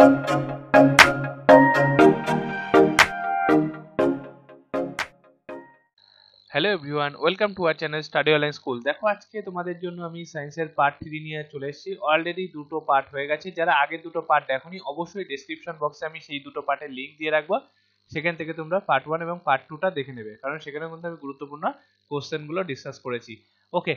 hello everyone welcome to our channel study online school দেখো আজকে তোমাদের জন্য আমি সায়েন্সের পার্ট থ্রি নিয়ে চলে এসেছি অলরেডি দুটো পার্ট হয়ে গেছে যারা আগে দুটো পার্ট দেখোনি অবশ্যই ডিসক্রিপশন বক্সে আমি সেই দুটো পার্টের লিঙ্ক দিয়ে রাখবো সেখান থেকে তোমরা পার্ট ওয়ান এবং পার্ট টুটা দেখে নেবে কারণ সেখানে মধ্যে আমি গুরুত্বপূর্ণ কোশ্চেনগুলো ডিসকাস করেছি ওকে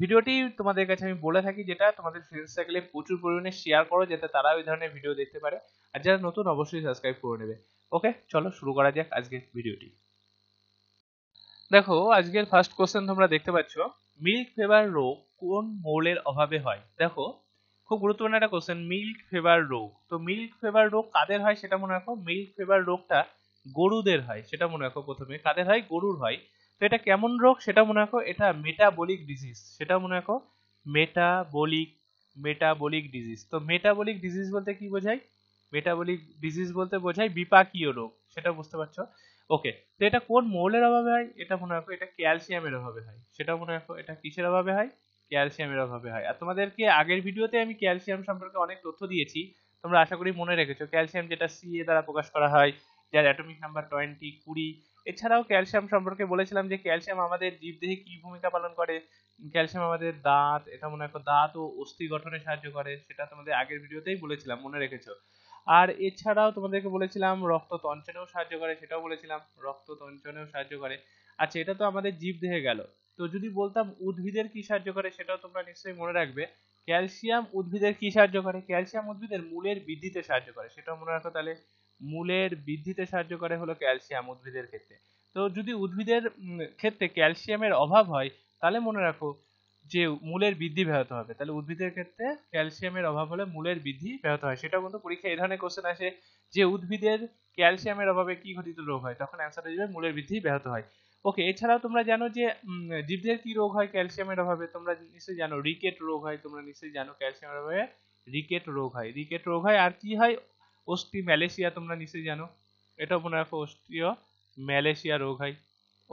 ভিডিওটি তোমাদের কাছে আমি বলে থাকি যেটা তোমাদের ফ্রেন্ডস সার্কেলে প্রচুর পরিমাণে শেয়ার করো যাতে তারা ওই ধরনের ভিডিও দেখতে পারে আর যারা নতুন অবশ্যই সাবস্ক্রাইব করে নেবে ওকে চলো শুরু করা যাক আজকের ভিডিওটি দেখো আজকের ফার্স্ট কোশ্চেন তোমরা দেখতে পাচ্ছ মিল্ক ফেভার রোগ কোন মৌলের অভাবে হয় দেখো খুব গুরুত্বপূর্ণ একটা কোশ্চেন মিল্ক ফেভার রোগ তো মিল্ক ফেভার রোগ কাদের হয় সেটা মনে রাখো মিল্ক ফেভার রোগটা গরুদের হয় সেটা মনে রাখো প্রথমে কাদের হয় গরুর হয় তো এটা কেমন রোগ সেটা মনে রাখো এটা মেটাবলিক ডিজিজ সেটা মনে রাখো মেটাবলিক মেটাবলিক ডিজিজ তো মেটাবলিক ডিজিজ বলতে কি বোঝায় মেটাবলিক ডিজিজ বলতে বোঝায় বিপাকীয় রোগ সেটা বুঝতে পারছো ওকে তো এটা কোন মৌলের অভাবে হয় এটা মনে রাখো এটা ক্যালসিয়ামের অভাবে হয় সেটা মনে রাখো এটা কিসের অভাবে হয় ক্যালসিয়ামের অভাবে হয় আর তোমাদেরকে আগের ভিডিওতে আমি ক্যালসিয়াম সম্পর্কে অনেক তথ্য দিয়েছি তোমরা আশা করি মনে রেখেছো ক্যালসিয়াম যেটা সি এ দ্বারা প্রকাশ করা হয় যার অ্যাটমিক নাম্বার টোয়েন্টি কুড়ি এছাড়াও ক্যালসিয়াম সম্পর্কে বলেছিলাম যে ক্যালসিয়াম আমাদের জীবদেহে কি ভূমিকা পালন করে ক্যালসিয়াম আমাদের দাঁত এটা মনে রাখো দাঁত ও অস্থি গঠনে সাহায্য করে সেটা তোমাদের আগের ভিডিওতেই বলেছিলাম মনে রেখেছো আর এছাড়াও তোমাদেরকে বলেছিলাম রক্ত তঞ্চনেও সাহায্য করে সেটাও বলেছিলাম রক্ত তঞ্চনেও সাহায্য করে আচ্ছা এটা তো আমাদের জীবদেহে গেল তো যদি বলতাম উদ্ভিদের কি সাহায্য করে সেটাও তোমরা নিশ্চয়ই মনে রাখবে ক্যালসিয়াম উদ্ভিদের কি সাহায্য করে ক্যালসিয়াম উদ্ভিদের মূলের বৃদ্ধিতে সাহায্য করে সেটাও মনে রাখো তাহলে মূলের বৃদ্ধিতে সাহায্য করে হলো ক্যালসিয়াম উদ্ভিদের ক্ষেত্রে তো যদি উদ্ভিদের ক্ষেত্রে ক্যালসিয়ামের অভাব হয় তাহলে মনে রাখো যে মূলের বৃদ্ধি ব্যাহত হবে তাহলে উদ্ভিদের ক্ষেত্রে ক্যালসিয়ামের অভাব হলে মূলের বৃদ্ধি ব্যাহত হয় সেটাও কিন্তু পরীক্ষায় এই ধরনের কোশ্চেন আসে যে উদ্ভিদের ক্যালসিয়ামের অভাবে কি ঘটিত রোগ হয় তখন অ্যান্সারটা দিবে মূলের বৃদ্ধি ব্যাহত হয় ওকে এছাড়াও তোমরা জানো যে জীবদের কি রোগ হয় ক্যালসিয়ামের অভাবে তোমরা নিশ্চয়ই জানো রিকেট রোগ হয় তোমরা নিশ্চয়ই জানো ক্যালসিয়ামের অভাবে রিকেট রোগ হয় রিকেট রোগ হয় আর কি হয় অস্থি ম্যালেশিয়া তোমরা নিশ্চয়ই জানো এটা মনে রাখো ওস্টিও ম্যালেশিয়া রোগ হয়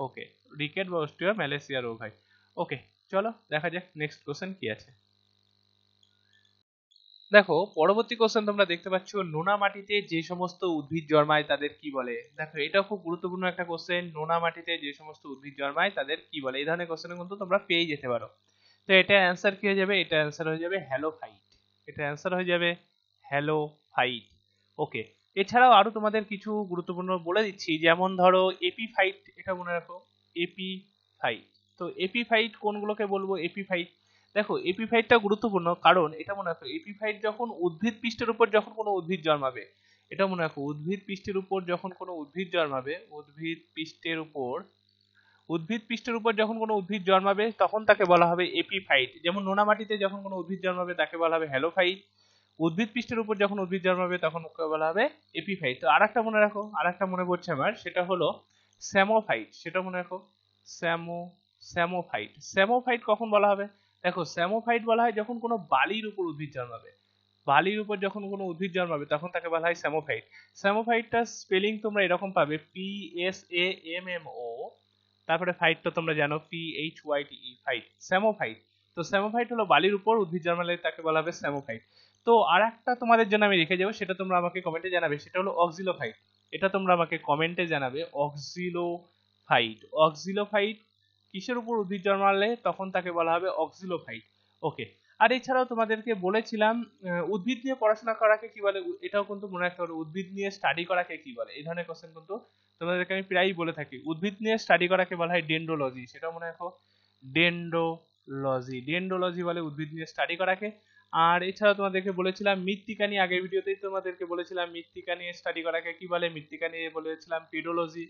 ওকে রিকেট বা ওস্টিও ম্যালেশিয়া রোগ হয় ওকে চলো দেখা যাক নেক্সট কোশ্চেন কি আছে দেখো পরবর্তী কোশ্চেন তোমরা দেখতে পাচ্ছ নোনা মাটিতে যে সমস্ত উদ্ভিদ জন্মায় তাদের কি বলে দেখো এটা খুব গুরুত্বপূর্ণ একটা কোশ্চেন নোনা মাটিতে যে সমস্ত উদ্ভিদ জন্মায় তাদের কি বলে এই ধরনের কোশ্চেন কিন্তু তোমরা পেয়ে যেতে পারো তো এটা অ্যান্সার কি হয়ে যাবে এটা অ্যান্সার হয়ে যাবে হ্যালোফাইট এটা অ্যান্সার হয়ে যাবে হ্যালোফাইট ওকে এছাড়াও আরও তোমাদের কিছু গুরুত্বপূর্ণ বলে দিচ্ছি যেমন ধরো এপি ফাইট এটা মনে রাখো এপি ফাইট তো এপি ফাইট কোনগুলোকে বলবো এপি ফাইট দেখো এপি ফাইটটা গুরুত্বপূর্ণ কারণ এটা মনে রাখো এপি ফাইট যখন উদ্ভিদ পৃষ্ঠের উপর যখন কোনো উদ্ভিদ জন্মাবে এটা মনে রাখো উদ্ভিদ পৃষ্ঠের উপর যখন কোনো উদ্ভিদ জন্মাবে উদ্ভিদ পৃষ্ঠের উপর উদ্ভিদ পৃষ্ঠের উপর যখন কোনো উদ্ভিদ জন্মাবে তখন তাকে বলা হবে এপিফাইট যেমন নোনা মাটিতে যখন কোনো উদ্ভিদ জন্মাবে তাকে বলা হবে হ্যালোফাইট উদ্ভিদ পৃষ্ঠের উপর যখন উদ্ভিদ জন্মাবে তখন বলা হবে এপিফাইট তো আর একটা মনে রাখো আর একটা মনে পড়ছে আমার সেটা হলো স্যামোফাইট সেটা মনে রাখো স্যামো স্যামোফাইট স্যামোফাইট কখন বলা হবে দেখো স্যামোফাইট বলা হয় যখন কোনো বালির উপর উদ্ভিদ জন্মাবে বালির উপর যখন কোনো উদ্ভিদ জন্মাবে তখন তাকে বলা হয় স্যামোফাইট স্যামোফাইটটা স্পেলিং তোমরা এরকম পাবে P S A M M O তারপরে ফাইট তো তোমরা জানো P H Y T E phyte psammophyte তো স্যামোফাইট হলো বালির উপর উদ্ভিদ জন্মালে তাকে বলা হবে স্যামোফাইট তো আর একটা তোমাদের জন্য আমি রেখে যাবো সেটা তোমরা আমাকে কমেন্টে জানাবে সেটা হলো অক্সিলো ফাইট এটা তোমরা আমাকে কমেন্টে জানাবে অক্সিলোফাইট অক্সিলোফাইট কিসের উপর উদ্ভিদ জন্মালে তখন তাকে বলা হবে অক্সিলো ফাইট ওকে আর এছাড়াও তোমাদেরকে বলেছিলাম উদ্ভিদ নিয়ে পড়াশোনা করাকে কি বলে এটাও কিন্তু মনে রাখতে হবে উদ্ভিদ নিয়ে স্টাডি করাকে কি বলে এই ধরনের কোশ্চেন কিন্তু তোমাদেরকে আমি প্রায়ই বলে থাকি উদ্ভিদ নিয়ে স্টাডি করাকে বলা হয় ডেন্ড্রোলজি সেটাও মনে রাখো ডেন্ড্রোলজি ডেন্ড্রোলজি বলে উদ্ভিদ নিয়ে স্টাডি করাকে আর এছাড়া তোমাদেরকে বলেছিলাম মৃত্তিকা নিয়ে আগের ভিডিওতেই তোমাদেরকে বলেছিলাম মৃত্তিকা নিয়ে স্টাডি করাকে কি বলে মৃত্তিকা নিয়ে বলেছিলাম পেডোলজি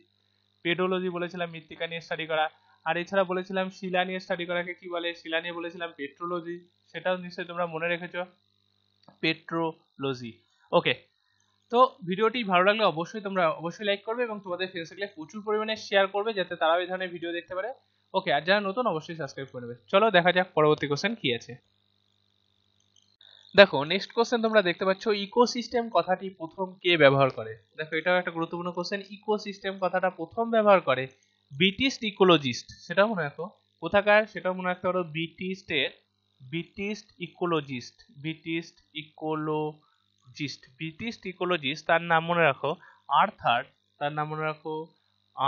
পেডোলজি বলেছিলাম মৃত্তিকা নিয়ে স্টাডি করা আর এছাড়া বলেছিলাম শিলা নিয়ে স্টাডি করাকে কি বলে শিলা নিয়ে বলেছিলাম পেট্রোলজি সেটাও নিশ্চয়ই তোমরা মনে রেখেছো পেট্রোলজি ওকে তো ভিডিওটি ভালো লাগলে অবশ্যই তোমরা অবশ্যই লাইক করবে এবং তোমাদের ফ্রেন্ড সার্কেলে প্রচুর পরিমাণে শেয়ার করবে যাতে তারাও এই ধরনের ভিডিও দেখতে পারে ওকে আর যারা নতুন অবশ্যই সাবস্ক্রাইব করে নেবে চলো দেখা যাক পরবর্তী কোশ্চেন কি আছে দেখো নেক্সট কোশ্চেন তোমরা দেখতে পাচ্ছ ইকোসিস্টেম কথাটি প্রথম কে ব্যবহার করে দেখো এটাও একটা গুরুত্বপূর্ণ কোশ্চেন ইকোসিস্টেম কথাটা প্রথম ব্যবহার করে ব্রিটিশ ইকোলজিস্ট সেটাও মনে রাখো কোথাকার সেটাও মনে রাখতে পারো ব্রিটিশের British ecologist British ecologist British ecologist তার নাম মনে রাখো আর্থার তার নাম মনে রাখো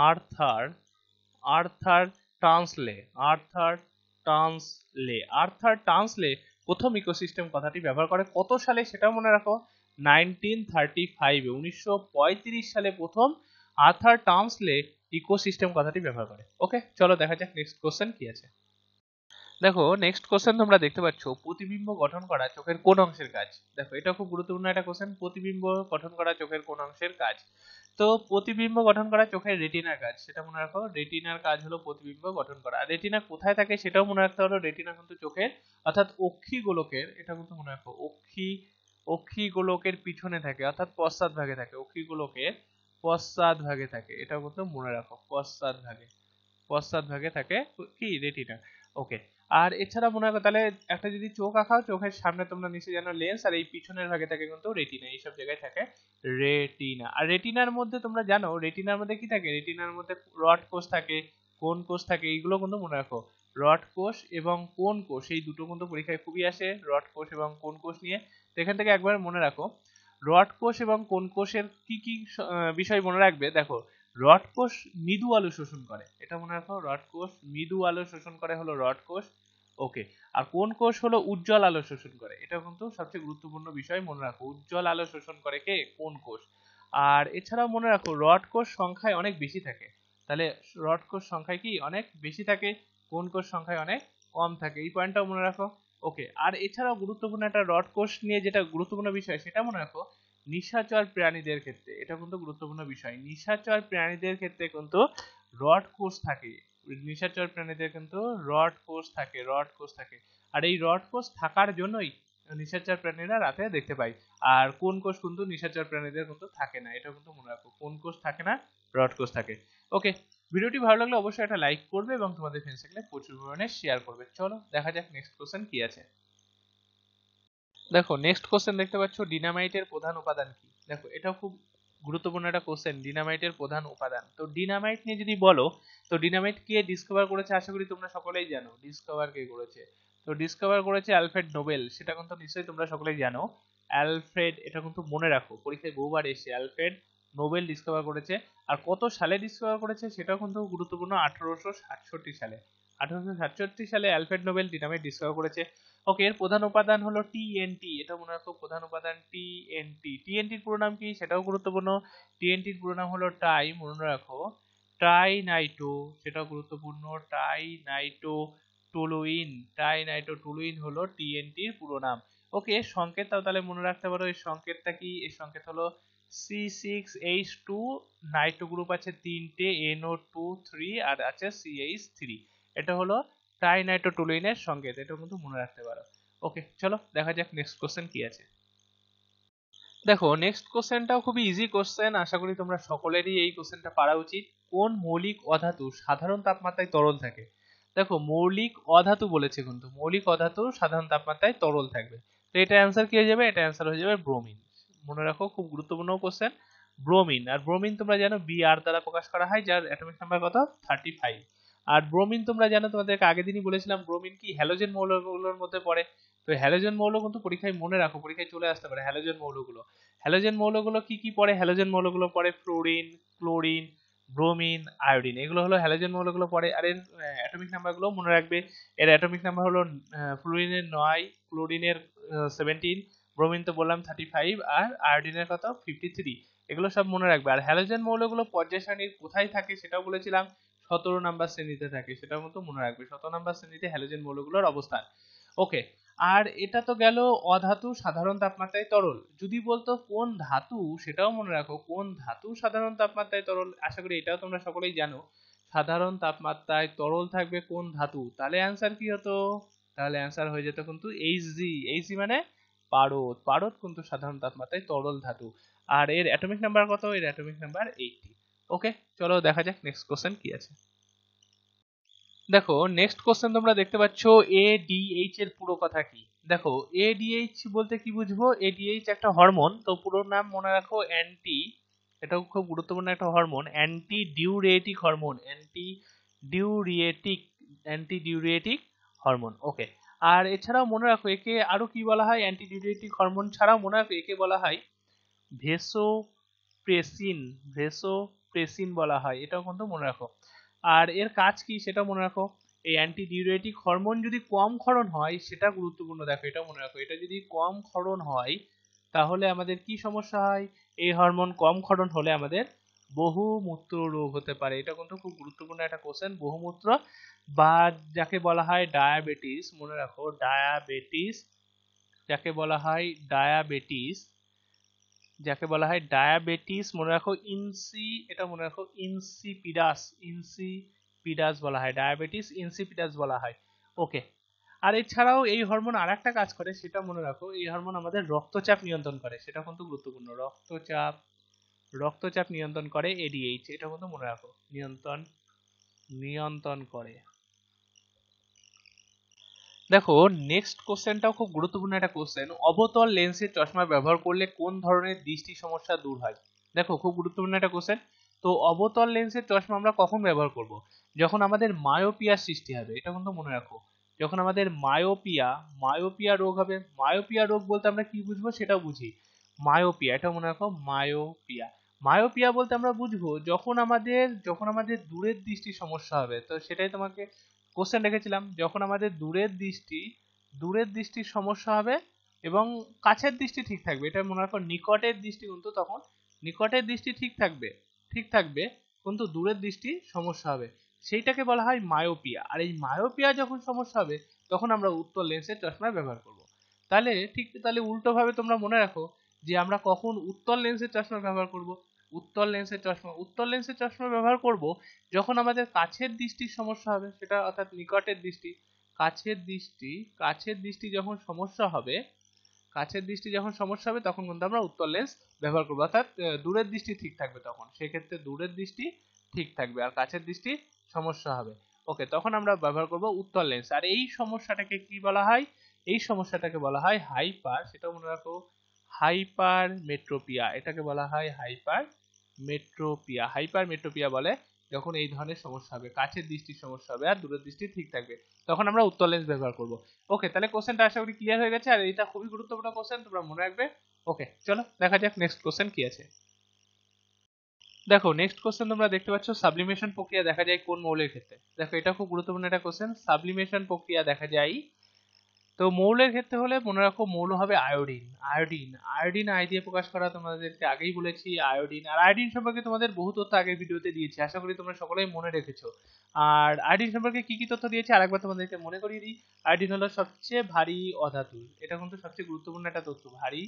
Arthur Arthur Tansley Arthur Tansley Arthur Tansley প্রথম ইকোসিস্টেম কথাটি ব্যবহার করে কত সালে সেটাও মনে রাখো নাইনটিন থার্টি ফাইভে উনিশশো সালে প্রথম আর্থার টার্মসলে ইকোসিস্টেম কথাটি ব্যবহার করে ওকে চলো দেখা যাক নেক্সট কোশ্চেন কি আছে দেখো নেক্সট কোশ্চেন তোমরা দেখতে পাচ্ছ প্রতিবিম্ব গঠন করা চোখের কোন অংশের কাজ দেখো এটা খুব গুরুত্বপূর্ণ একটা কোশ্চেন প্রতিবিম্ব গঠন করা চোখের কোন অংশের কাজ তো প্রতিবিম্ব গঠন করা চোখের রেটিনার কাজ সেটা মনে রাখো রেটিনার কাজ হলো প্রতিবিম্ব গঠন করা আর রেটিনা কোথায় থাকে সেটাও মনে রাখতে হলো রেটিনা কিন্তু চোখের অর্থাৎ অক্ষি গোলকের এটা কিন্তু মনে রাখো অক্ষি অক্ষি গোলকের পিছনে থাকে অর্থাৎ পশ্চাৎ ভাগে থাকে অক্ষি গোলকের পশ্চাৎ ভাগে থাকে এটাও কিন্তু মনে রাখো পশ্চাৎ ভাগে পশ্চাৎ ভাগে থাকে কি রেটিনা ওকে আর এছাড়া মনে হয় তাহলে একটা যদি চোখ আঁকাও চোখের সামনে তোমরা নিচে জানো লেন্স আর এই পিছনের ভাগে থাকে কিন্তু রেটিনা এইসব জায়গায় থাকে রেটিনা আর রেটিনার মধ্যে তোমরা জানো রেটিনার মধ্যে কি থাকে রেটিনার মধ্যে রড কোষ থাকে কোন কোষ থাকে এইগুলো কিন্তু মনে রাখো রড কোষ এবং কোন কোষ এই দুটো কিন্তু পরীক্ষায় খুবই আসে রড কোষ এবং কোন কোষ নিয়ে তো এখান থেকে একবার মনে রাখো রড কোষ এবং কোন কোষের কি কি বিষয় মনে রাখবে দেখো রড কোষ মৃদু আলো শোষণ করে এটা মনে রাখো রড কোষ মৃদু আলো শোষণ করে হলো রড কোষ ওকে আর কোন কোষ হলো উজ্জ্বল আলো শোষণ করে এটা কিন্তু সবচেয়ে গুরুত্বপূর্ণ বিষয় মনে রাখো উজ্জ্বল আলো শোষণ করে কে কোন কোষ আর এছাড়াও মনে রাখো রড কোষ সংখ্যায় অনেক বেশি থাকে তাহলে রড কোষ সংখ্যায় কি অনেক বেশি থাকে কোন কোষ সংখ্যায় অনেক কম থাকে এই পয়েন্টটাও মনে রাখো ওকে আর এছাড়াও গুরুত্বপূর্ণ একটা রড কোষ নিয়ে যেটা গুরুত্বপূর্ণ বিষয় সেটা মনে রাখো নিশাচর প্রাণীদের ক্ষেত্রে এটা কিন্তু গুরুত্বপূর্ণ বিষয় নিশাচর প্রাণীদের ক্ষেত্রে কিন্তু রড কোষ থাকে নিশাচর প্রাণীদের কিন্তু রড কোষ থাকে রড কোষ থাকে আর এই রড কোষ থাকার জন্যই নিশাচর প্রাণীরা রাতে দেখতে পাই আর কোন কোষ কিন্তু নিশাচর প্রাণীদের কিন্তু থাকে না এটা কিন্তু মনে রাখো কোন কোষ থাকে না রড কোষ থাকে ওকে ভিডিওটি ভালো লাগলে অবশ্যই একটা লাইক করবে এবং তোমাদের ফ্রেন্ডস সার্কেলে প্রচুর পরিমাণে শেয়ার করবে চলো দেখা যাক নেক্সট কোশ্চেন কি আছে দেখো নেক্সট কোশ্চেন দেখতে পাচ্ছ ডিনামাইটের প্রধান উপাদান কি দেখো এটা খুব গুরুত্বপূর্ণ একটা কোশ্চেন ডিনামাইটের প্রধান উপাদান তো ডিনামাইট নিয়ে যদি বলো তো ডিনামাইট কে ডিসকভার করেছে আশা করি তোমরা সকলেই জানো ডিসকভার কে করেছে তো ডিসকভার করেছে অ্যালফ্রেড নোবেল সেটা কিন্তু নিশ্চয়ই তোমরা সকলেই জানো অ্যালফ্রেড এটা কিন্তু মনে রাখো পরীক্ষায় বহুবার এসে অ্যালফ্রেড নোবেল ডিসকভার করেছে আর কত সালে ডিসকভার করেছে সেটাও কিন্তু গুরুত্বপূর্ণ আঠারোশো সাতষট্টি সালে আঠারোশো সাতষট্টি সালে অ্যালফ্রেড নোবেল ডিনামাইট ডিসকভার করেছে ওকে এর প্রধান উপাদান হলো টিএনটি এটা মনে রাখো প্রধান উপাদান টিএনটি টিএনটির পুরো নাম কি সেটাও গুরুত্বপূর্ণ টিএনটির পুরো নাম হলো টাই মনে রাখো টাই নাইটো সেটাও গুরুত্বপূর্ণ টাই নাইটো টুলুইন টাই নাইটো টুলুইন হলো টিএনটির পুরো নাম ওকে এর সংকেতটাও তাহলে মনে রাখতে পারো এই সংকেতটা কি এর সংকেত হলো C six H two nitro group আছে তিনটে এনও টু থ্রি আর আছে সি এইচ থ্রি এটা হলো ট্রাইনাইট্রোটুলিনের সংকেত এটা কিন্তু মনে রাখতে পারো ওকে চলো দেখা যাক নেক্সট কোশ্চেন কি আছে দেখো নেক্সট কোশ্চেনটাও খুবই ইজি কোশ্চেন আশা করি তোমরা সকলেরই এই কোশ্চেনটা পারা উচিত কোন মৌলিক অধাতু সাধারণ তাপমাত্রায় তরল থাকে দেখো মৌলিক অধাতু বলেছে কিন্তু মৌলিক অধাতু সাধারণ তাপমাত্রায় তরল থাকবে তো এটা অ্যান্সার কি হয়ে যাবে এটা অ্যান্সার হয়ে যাবে ব্রোমিন মনে রাখো খুব গুরুত্বপূর্ণ কোশ্চেন ব্রোমিন আর ব্রোমিন তোমরা জানো বি আর দ্বারা প্রকাশ করা হয় যার অ্যাটমিক নাম্বার কত থার্টি ফাইভ আর ব্রোমিন তোমরা জানো তোমাদেরকে আগে দিনই বলেছিলাম ব্রোমিন কি হ্যালোজেন মৌলগুলোর মধ্যে পড়ে তো হ্যালোজেন মৌল কিন্তু পরীক্ষায় মনে রাখো পরীক্ষায় চলে আসতে পারে হ্যালোজেন মৌলগুলো হ্যালোজেন মৌলগুলো কি কি পড়ে হ্যালোজেন মৌলগুলো পড়ে ফ্লোরিন ক্লোরিন ব্রোমিন আয়োডিন এগুলো হলো হ্যালোজেন মৌলগুলো পড়ে আর এর অ্যাটমিক নাম্বারগুলো মনে রাখবে এর অ্যাটমিক নাম্বার হলো ফ্লোরিনের নয় ক্লোরিনের সেভেন্টিন ব্রোমিন তো বললাম থার্টি ফাইভ আর আয়োডিনের কথা ফিফটি থ্রি এগুলো সব মনে রাখবে আর হ্যালোজেন মৌলগুলো পর্যায় সারণীর কোথায় থাকে সেটাও বলেছিলাম সতেরো নাম্বার শ্রেণীতে থাকে সেটার মতো মনে রাখবে সতেরো নাম্বার শ্রেণীতে হ্যালোজেন মৌলগুলোর অবস্থান ওকে আর এটা তো গেল অধাতু সাধারণ তাপমাত্রায় তরল যদি বলতো কোন ধাতু সেটাও মনে রাখো কোন ধাতু সাধারণ তাপমাত্রায় তরল আশা করি এটাও তোমরা সকলেই জানো সাধারণ তাপমাত্রায় তরল থাকবে কোন ধাতু তাহলে অ্যান্সার কি হতো তাহলে অ্যান্সার হয়ে যেত কিন্তু এইচজি এইচজি মানে পারদ পারদ কিন্তু সাধারণ তাপমাত্রায় তরল ধাতু আর এর অ্যাটমিক নাম্বার কত এর অ্যাটমিক নাম্বার এইটি ওকে চলো দেখা যাক নেক্সট কোশ্চেন কি আছে দেখো নেক্সট কোশ্চেন তোমরা দেখতে পাচ্ছ এ ডি এইচ এর পুরো কথা কি দেখো এ ডি এইচ বলতে কি বুঝবো এ ডি এইচ একটা হরমোন তো পুরো নাম মনে রাখো অ্যান্টি এটাও খুব গুরুত্বপূর্ণ একটা hormone anti diuretic hormone anti diuretic anti diuretic hormone okay আর এছাড়াও মনে রাখো একে আরো কি বলা হয় অ্যান্টি ডিউরিয়েটিক হরমোন ছাড়াও মনে রাখো একে বলা হয় ভেসোপ্রেসিন ভেসো প্রেসিন বলা হয় এটাও কিন্তু মনে রাখো আর এর কাজ কি সেটা মনে রাখো এই অ্যান্টি ডিউরেটিক হরমোন যদি কম ক্ষরণ হয় সেটা গুরুত্বপূর্ণ দেখো এটা মনে রাখো এটা যদি কম ক্ষরণ হয় তাহলে আমাদের কি সমস্যা হয় এই হরমোন কম ক্ষরণ হলে আমাদের বহুমূত্র রোগ হতে পারে এটা কিন্তু খুব গুরুত্বপূর্ণ একটা কোশ্চেন বহুমূত্র বা যাকে বলা হয় ডায়াবেটিস মনে রাখো ডায়াবেটিস যাকে বলা হয় ডায়াবেটিস যাকে বলা হয় ডায়াবেটিস মনে রাখো ইনসি এটা মনে রাখো ইনসিপিডাস ইনসিপিডাস বলা হয় ডায়াবেটিস ইনসিপিডাস বলা হয় ওকে আর এছাড়াও এই হরমোন আর একটা কাজ করে সেটা মনে রাখো এই হরমোন আমাদের রক্তচাপ নিয়ন্ত্রণ করে সেটা কিন্তু গুরুত্বপূর্ণ রক্তচাপ রক্তচাপ নিয়ন্ত্রণ করে এডিএইচ এটা কিন্তু মনে রাখো নিয়ন্ত্রণ নিয়ন্ত্রণ করে দেখো নেক্সট কোশ্চেনটাও খুব গুরুত্বপূর্ণ একটা কোশ্চেন অবতল লেন্সের চশমা ব্যবহার করলে কোন ধরনের দৃষ্টি সমস্যা দূর হয় দেখো খুব গুরুত্বপূর্ণ একটা কোশ্চেন তো অবতল লেন্সের চশমা আমরা কখন ব্যবহার করব যখন আমাদের মায়োপিয়ার সৃষ্টি হবে এটা কিন্তু মনে রাখো যখন আমাদের মায়োপিয়া মায়োপিয়া রোগ হবে মায়োপিয়া রোগ বলতে আমরা কি বুঝবো সেটাও বুঝি মায়োপিয়া এটা মনে রাখো মায়োপিয়া মায়োপিয়া বলতে আমরা বুঝবো যখন আমাদের যখন আমাদের দূরের দৃষ্টির সমস্যা হবে তো সেটাই তোমাকে কোশ্চেন রেখেছিলাম যখন আমাদের দূরের দৃষ্টি দূরের দৃষ্টির সমস্যা হবে এবং কাছের দৃষ্টি ঠিক থাকবে এটা মনে রাখো নিকটের দৃষ্টি কিন্তু তখন নিকটের দৃষ্টি ঠিক থাকবে ঠিক থাকবে কিন্তু দূরের দৃষ্টি সমস্যা হবে সেইটাকে বলা হয় মায়োপিয়া আর এই মায়োপিয়া যখন সমস্যা হবে তখন আমরা উত্তর লেন্সের চশমা ব্যবহার করব তাহলে ঠিক তাহলে উল্টোভাবে তোমরা মনে রাখো যে আমরা কখন উত্তল লেন্সের চশমা ব্যবহার করব উত্তল লেন্সের চশমা উত্তল লেন্সের চশমা ব্যবহার করব যখন আমাদের কাছের দৃষ্টির সমস্যা হবে সেটা অর্থাৎ নিকটের দৃষ্টি কাছের দৃষ্টি কাছের দৃষ্টি যখন সমস্যা হবে কাছের দৃষ্টি যখন সমস্যা হবে তখন কিন্তু আমরা উত্তল লেন্স ব্যবহার করবো অর্থাৎ দূরের দৃষ্টি ঠিক থাকবে তখন সেক্ষেত্রে দূরের দৃষ্টি ঠিক থাকবে আর কাছের দৃষ্টি সমস্যা হবে ওকে তখন আমরা ব্যবহার করব উত্তল লেন্স আর এই সমস্যাটাকে কি বলা হয় এই সমস্যাটাকে বলা হয় হাইপার সেটা মনে রাখো হাইপার মেট্রোপিয়া এটাকে বলা হয় হাইপার মেট্রোপিয়া হাইপার মেট্রোপিয়া বলে যখন এই ধরনের সমস্যা হবে কাছের দৃষ্টির সমস্যা হবে আর দূরের দৃষ্টি ঠিক থাকবে তখন আমরা উত্তর লেন্স ব্যবহার করব ওকে তাহলে কোশ্চেনটা আশা করি ক্লিয়ার হয়ে গেছে আর এটা খুবই গুরুত্বপূর্ণ কোশ্চেন তোমরা মনে রাখবে ওকে চলো দেখা যাক নেক্সট কোশ্চেন কি আছে দেখো নেক্সট কোশ্চেন তোমরা দেখতে পাচ্ছ সাবলিমেশন প্রক্রিয়া দেখা যায় কোন মৌলের ক্ষেত্রে দেখো এটা খুব গুরুত্বপূর্ণ একটা কোশ্চেন সাবলিমেশন প্রক্রিয়া দেখা যায় তো মৌলের ক্ষেত্রে হলে মনে রাখো মৌল হবে আয়োডিন আয়োডিন আয়োডিন আই দিয়ে প্রকাশ করা তোমাদেরকে আগেই বলেছি আয়োডিন আর আয়োডিন সম্পর্কে তোমাদের বহু তথ্য আগের ভিডিওতে দিয়েছি আশা করি তোমরা সকলেই মনে রেখেছো আর আয়োডিন সম্পর্কে কি কি তথ্য দিয়েছি আরেকবার তোমাদেরকে মনে করিয়ে দিই আয়োডিন হলো সবচেয়ে ভারী অধাতু এটা কিন্তু সবচেয়ে গুরুত্বপূর্ণ একটা তথ্য ভারী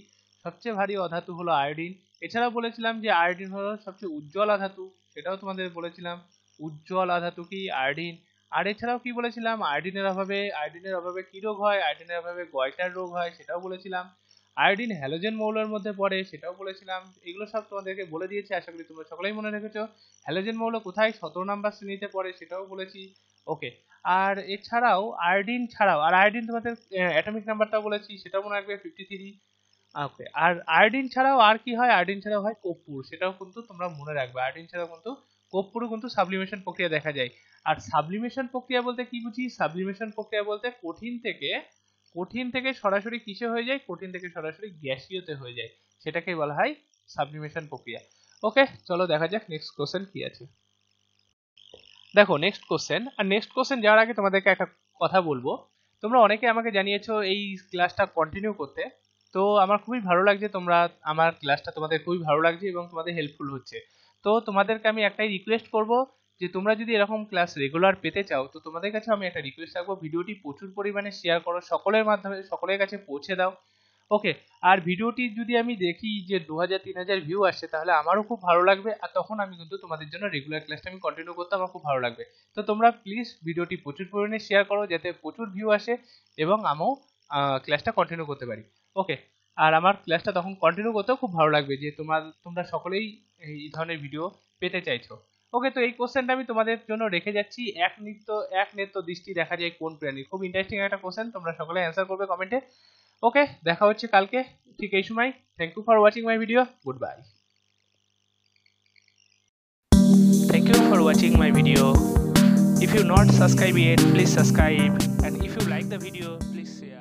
সবচেয়ে ভারী অধাতু হলো আয়োডিন এছাড়াও বলেছিলাম যে আয়োডিন হলো সবচেয়ে উজ্জ্বল অধাতু সেটাও তোমাদের বলেছিলাম উজ্জ্বল অধাতু কি আয়োডিন আর এছাড়াও কি বলেছিলাম আয়োডিনের অভাবে আয়োডিনের অভাবে কী রোগ হয় আয়োডিনের অভাবে গয়টার রোগ হয় সেটাও বলেছিলাম আয়োডিন হ্যালোজেন মৌলের মধ্যে পড়ে সেটাও বলেছিলাম এগুলো সব তোমাদেরকে বলে দিয়েছি আশা করি তোমরা সকলেই মনে রেখেছো হ্যালোজেন মৌল কোথায় সতেরো নাম্বার শ্রেণীতে পড়ে সেটাও বলেছি ওকে আর এছাড়াও আয়োডিন ছাড়াও আর আয়োডিন তোমাদের অ্যাটমিক নাম্বারটাও বলেছি সেটাও মনে রাখবে ফিফটি থ্রি ওকে আর আয়োডিন ছাড়াও আর কি হয় আয়োডিন ছাড়াও হয় কর্পূর সেটাও কিন্তু তোমরা মনে রাখবে আয়োডিন ছাড়াও কিন্তু কর্পূরে কিন্তু সাবলিমেশন প্রক্রিয়া দেখা যায় আর সাবলিমেশন প্রক্রিয়া বলতে কি বুঝি সাবলিমেশন প্রক্রিয়া বলতে কঠিন থেকে কঠিন থেকে সরাসরি কিসে হয়ে যায় কঠিন থেকে সরাসরি গ্যাসীয়তে হয়ে যায় সেটাকেই বলা হয় সাবলিমেশন প্রক্রিয়া ওকে চলো দেখা যাক নেক্সট কোশ্চেন কি আছে দেখো নেক্সট কোশ্চেন আর নেক্সট কোশ্চেন যাওয়ার আগে তোমাদেরকে একটা কথা বলবো তোমরা অনেকে আমাকে জানিয়েছো এই ক্লাসটা কন্টিনিউ করতে তো আমার খুবই ভালো লাগছে তোমরা আমার ক্লাসটা তোমাদের খুবই ভালো লাগছে এবং তোমাদের হেল্পফুল হচ্ছে তো তোমাদেরকে আমি একটাই রিকোয়েস্ট করব যে তোমরা যদি এরকম ক্লাস রেগুলার পেতে চাও তো তোমাদের কাছে আমি একটা রিকোয়েস্ট রাখবো ভিডিওটি প্রচুর পরিমাণে শেয়ার করো সকলের মাধ্যমে সকলের কাছে পৌঁছে দাও ওকে আর ভিডিওটি যদি আমি দেখি যে দু হাজার তিন হাজার ভিউ আসছে তাহলে আমারও খুব ভালো লাগবে আর তখন আমি কিন্তু তোমাদের জন্য রেগুলার ক্লাসটা আমি কন্টিনিউ করতে আমার খুব ভালো লাগবে তো তোমরা প্লিজ ভিডিওটি প্রচুর পরিমাণে শেয়ার করো যাতে প্রচুর ভিউ আসে এবং আমিও ক্লাসটা কন্টিনিউ করতে পারি ওকে আর আমার ক্লাসটা তখন কন্টিনিউ করতেও খুব ভালো লাগবে যে তোমার তোমরা সকলেই এই ধরনের ভিডিও পেতে চাইছো ওকে তো এই কোশ্চেনটা আমি তোমাদের জন্য রেখে যাচ্ছি এক নৃত্য এক নৃত্য দৃষ্টি দেখা যায় কোন প্রাণী খুব ইন্টারেস্টিং একটা কোশ্চেন তোমরা সকলে অ্যান্সার করবে কমেন্টে ওকে দেখা হচ্ছে কালকে ঠিক এই সময় thank you for watching my video good bye thank you for watching my video if you not subscribe it please subscribe and if you like the video please share